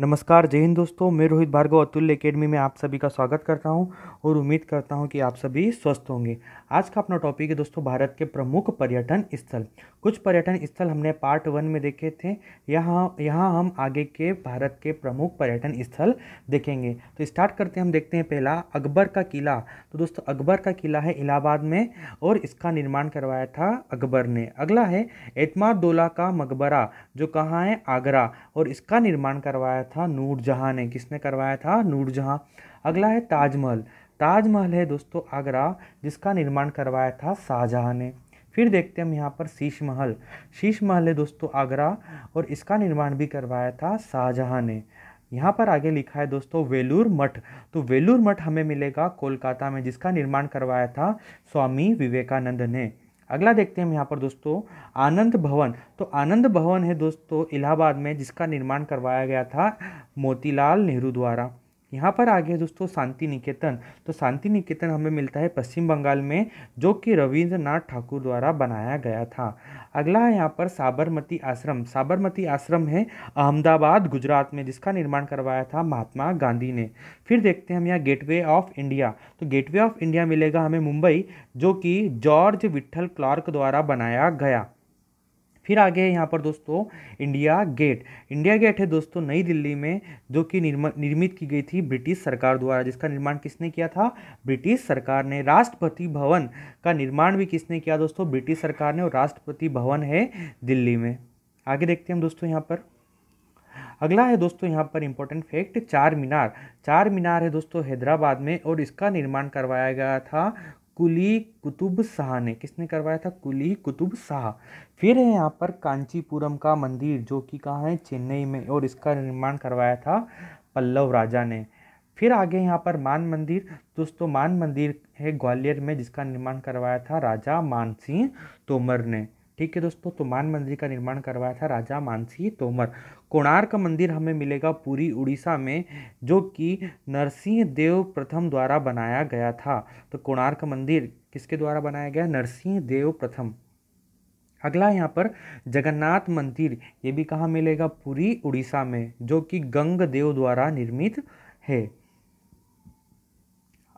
नमस्कार जय हिंद दोस्तों मैं रोहित भार्गव अतुल्य एकेडमी में आप सभी का स्वागत करता हूं और उम्मीद करता हूं कि आप सभी स्वस्थ होंगे आज का अपना टॉपिक है दोस्तों भारत के प्रमुख पर्यटन स्थल कुछ पर्यटन स्थल हमने पार्ट वन में देखे थे यहाँ यहाँ हम आगे के भारत के प्रमुख पर्यटन स्थल देखेंगे तो स्टार्ट करते हैं हम देखते हैं पहला अकबर का किला तो दोस्तों अकबर का किला है इलाहाबाद में और इसका निर्माण करवाया था अकबर ने अगला है एतमादोला का मकबरा जो कहाँ है आगरा और इसका निर्माण करवाया करवाया था नूरजहाँ ने किसने करवाया था नूरजहाँ अगला है ताजमहल ताजमहल है दोस्तों आगरा जिसका निर्माण करवाया था शाहजहाँ ने फिर देखते हैं हम यहाँ पर शीश महल शीश महल है दोस्तों आगरा और इसका निर्माण भी करवाया था शाहजहाँ ने यहाँ पर आगे लिखा है दोस्तों वेलूर मठ तो वेलूर मठ हमें मिलेगा कोलकाता में जिसका निर्माण करवाया था स्वामी विवेकानंद ने अगला देखते हैं हम यहाँ पर दोस्तों आनंद भवन तो आनंद भवन है दोस्तों इलाहाबाद में जिसका निर्माण करवाया गया था मोतीलाल नेहरू द्वारा यहाँ पर आगे दोस्तों शांति निकेतन तो शांति निकेतन हमें मिलता है पश्चिम बंगाल में जो कि रविंद्रनाथ ठाकुर द्वारा बनाया गया था अगला है यहाँ पर साबरमती आश्रम साबरमती आश्रम है अहमदाबाद गुजरात में जिसका निर्माण करवाया था महात्मा गांधी ने फिर देखते हैं हम यहाँ गेटवे ऑफ इंडिया तो गेटवे ऑफ इंडिया मिलेगा हमें मुंबई जो कि जॉर्ज विट्ठल क्लार्क द्वारा बनाया गया फिर आगे यहाँ पर दोस्तों इंडिया गेट इंडिया गेट है दोस्तों नई दिल्ली में जो कि निर्मित की गई थी ब्रिटिश सरकार द्वारा जिसका निर्माण किसने किया था ब्रिटिश सरकार ने राष्ट्रपति भवन का निर्माण भी किसने किया दोस्तों ब्रिटिश सरकार ने और राष्ट्रपति भवन है दिल्ली में आगे देखते हैं हम दोस्तों यहाँ पर अगला है दोस्तों यहाँ पर इम्पोर्टेंट फैक्ट चार मीनार चार मीनार है दोस्तों हैदराबाद में और इसका निर्माण करवाया गया था कुली कुतुब शाह ने किसने करवाया था कुली कुतुब शाह फिर है यहाँ पर कांचीपुरम का मंदिर जो कि कहाँ है चेन्नई में और इसका निर्माण करवाया था पल्लव राजा ने फिर आगे यहाँ पर मान मंदिर दोस्तों मान मंदिर है ग्वालियर में जिसका निर्माण करवाया था राजा मानसिंह तोमर ने ठीक है दोस्तों तो मान मंदिर का निर्माण करवाया था राजा मानसी तोमर कोणार्क मंदिर हमें मिलेगा पूरी उड़ीसा में जो कि नरसिंह देव प्रथम द्वारा बनाया गया था तो कोणार्क मंदिर किसके द्वारा बनाया गया नरसिंह देव प्रथम अगला यहाँ पर जगन्नाथ मंदिर ये भी कहाँ मिलेगा पूरी उड़ीसा में जो कि गंग देव द्वारा निर्मित है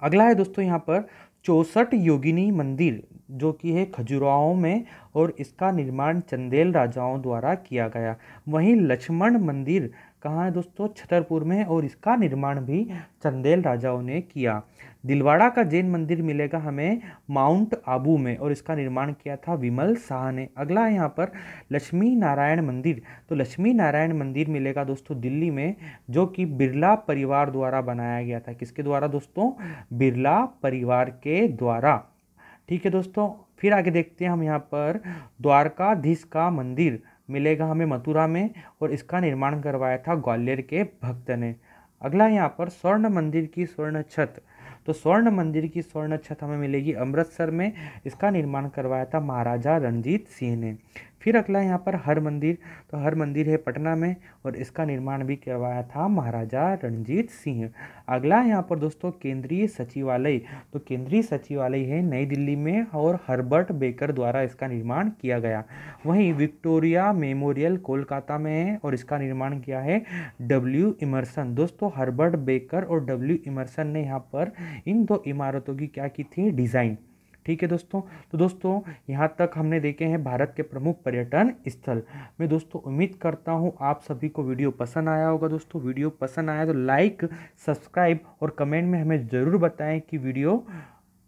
अगला है दोस्तों यहाँ पर चौसठ योगिनी मंदिर जो कि है खजुराहो में और इसका निर्माण चंदेल राजाओं द्वारा किया गया वहीं लक्ष्मण मंदिर कहाँ है दोस्तों छतरपुर में और इसका निर्माण भी चंदेल राजाओं ने किया दिलवाड़ा का जैन मंदिर मिलेगा हमें माउंट आबू में और इसका निर्माण किया था विमल शाह ने अगला यहाँ पर लक्ष्मी नारायण मंदिर तो लक्ष्मी नारायण मंदिर मिलेगा दोस्तों दिल्ली में जो कि बिरला परिवार द्वारा बनाया गया था किसके द्वारा दोस्तों बिरला परिवार के द्वारा ठीक है दोस्तों फिर आगे देखते हैं हम यहाँ पर द्वारकाधीश का मंदिर मिलेगा हमें मथुरा में और इसका निर्माण करवाया था ग्वालियर के भक्त ने अगला यहाँ पर स्वर्ण मंदिर की स्वर्ण छत तो स्वर्ण मंदिर की स्वर्ण छत हमें मिलेगी अमृतसर में इसका निर्माण करवाया था महाराजा रणजीत सिंह ने फिर अगला यहाँ पर हर मंदिर तो हर मंदिर है पटना में और इसका निर्माण भी करवाया था महाराजा रणजीत सिंह अगला यहाँ पर दोस्तों केंद्रीय सचिवालय तो केंद्रीय सचिवालय है नई दिल्ली में और हर्बर्ट बेकर द्वारा इसका निर्माण किया गया वहीं विक्टोरिया मेमोरियल कोलकाता में है और इसका निर्माण किया है डब्ल्यू इमरसन दोस्तों हर्बर्ट बेकर और डब्ल्यू इमरसन ने यहाँ पर इन दो इमारतों की क्या की थी डिज़ाइन ठीक है दोस्तों तो दोस्तों यहाँ तक हमने देखे हैं भारत के प्रमुख पर्यटन स्थल मैं दोस्तों उम्मीद करता हूँ आप सभी को वीडियो पसंद आया होगा दोस्तों वीडियो पसंद आया तो लाइक सब्सक्राइब और कमेंट में हमें ज़रूर बताएं कि वीडियो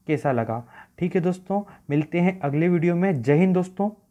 कैसा लगा ठीक है दोस्तों मिलते हैं अगले वीडियो में जय हिंद दोस्तों